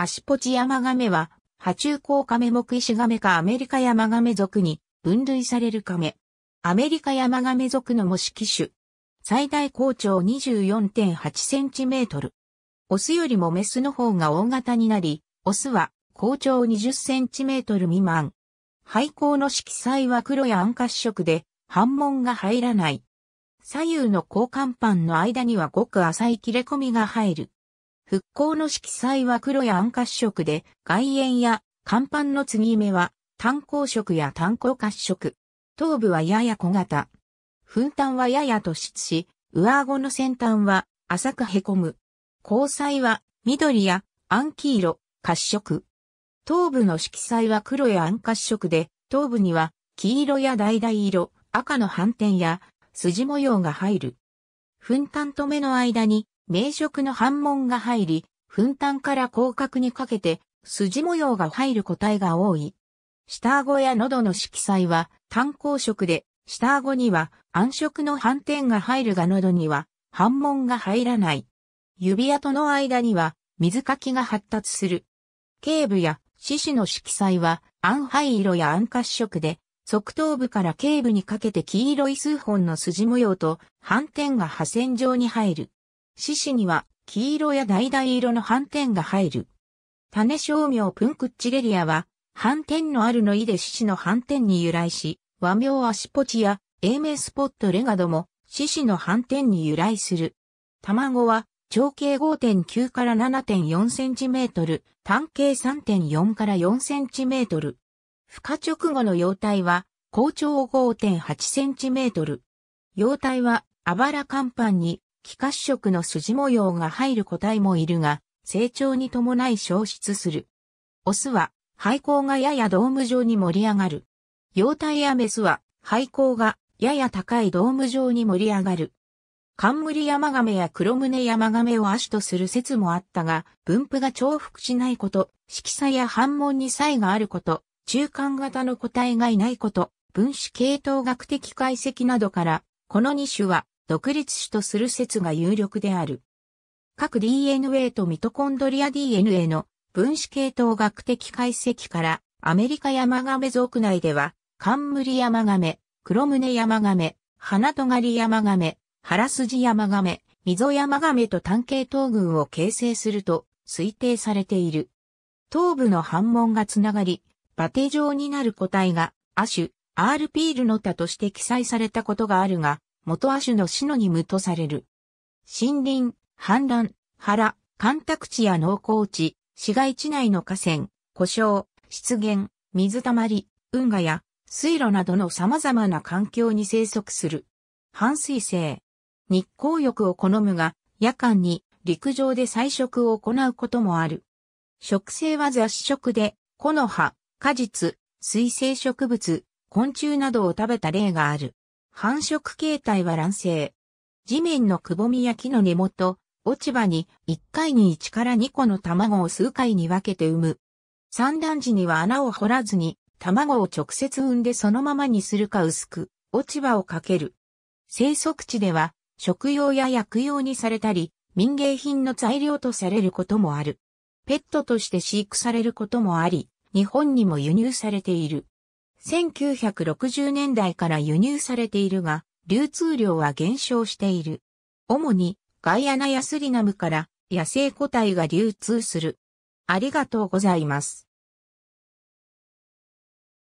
アシポチヤマガメは、波中甲カメ目石ガメかアメリカヤマガメ属に分類されるカメ。アメリカヤマガメ属の模式種。最大高長24.8センチメートル。オスよりもメスの方が大型になり、オスは高長20センチメートル未満。廃校の色彩は黒や暗褐色で、反紋が入らない。左右の交換板の間にはごく浅い切れ込みが入る。復興の色彩は黒や暗褐色で、外縁や甲板の継ぎ目は炭鉱色や炭鉱褐色。頭部はやや小型。噴炭はやや突出し、上顎の先端は浅く凹む。交彩は緑や暗黄色、褐色。頭部の色彩は黒や暗褐色で、頭部には黄色や橙色、赤の斑点や筋模様が入る。噴炭と目の間に名色の反紋が入り、粉炭から広角にかけて筋模様が入る個体が多い。下顎や喉の色彩は炭鉱色で、下顎には暗色の斑点が入るが喉には反紋が入らない。指輪との間には水かきが発達する。頸部や獅子の色彩は暗灰色や暗褐色で、側頭部から頸部にかけて黄色い数本の筋模様と斑点が破線状に入る。獅子には黄色や橙色の斑点が入る。種商名プンクッチレリアは、斑点のあるの意で獅子の斑点に由来し、和名足ポチや英名スポットレガドも獅子の斑点に由来する。卵は長径5.9から7.4センチメートル、単径3.4から4センチメートル。孵化直後の幼体は、高長5.8センチメートル。幼体は、あばら甲板に気褐色の筋模様が入る個体もいるが、成長に伴い消失する。オスは、廃校がややドーム状に盛り上がる。幼体やメスは、廃校がやや高いドーム状に盛り上がる。冠ヤマガメや黒胸ヤマガメを亜種とする説もあったが、分布が重複しないこと、色差や反問に差異があること、中間型の個体がいないこと、分子系統学的解析などから、この2種は独立種とする説が有力である。各 DNA とミトコンドリア DNA の分子系統学的解析からアメリカヤマガメ族内では、カンムリヤマガメ、黒ネヤマガメ、ナトがリヤマガメ、腹筋ヤマガメ、溝ヤマガメと単系統群を形成すると推定されている。頭部の反問がつながり、バテ状になる個体が、亜種、アールピールの他として記載されたことがあるが、元亜種のシノニムとされる。森林、氾濫、原、干拓地や農耕地、市街地内の河川、故障、湿原、水たまり、運河や水路などの様々な環境に生息する。半水性。日光浴を好むが、夜間に陸上で採食を行うこともある。食性は雑食で、木の葉、果実、水生植物、昆虫などを食べた例がある。繁殖形態は卵生。地面のくぼみや木の根元、落ち葉に1回に1から2個の卵を数回に分けて産む。産卵時には穴を掘らずに卵を直接産んでそのままにするか薄く落ち葉をかける。生息地では食用や薬用にされたり民芸品の材料とされることもある。ペットとして飼育されることもあり、日本にも輸入されている。1960年代から輸入されているが、流通量は減少している。主にガイアナやスリナムから野生個体が流通する。ありがとうございます。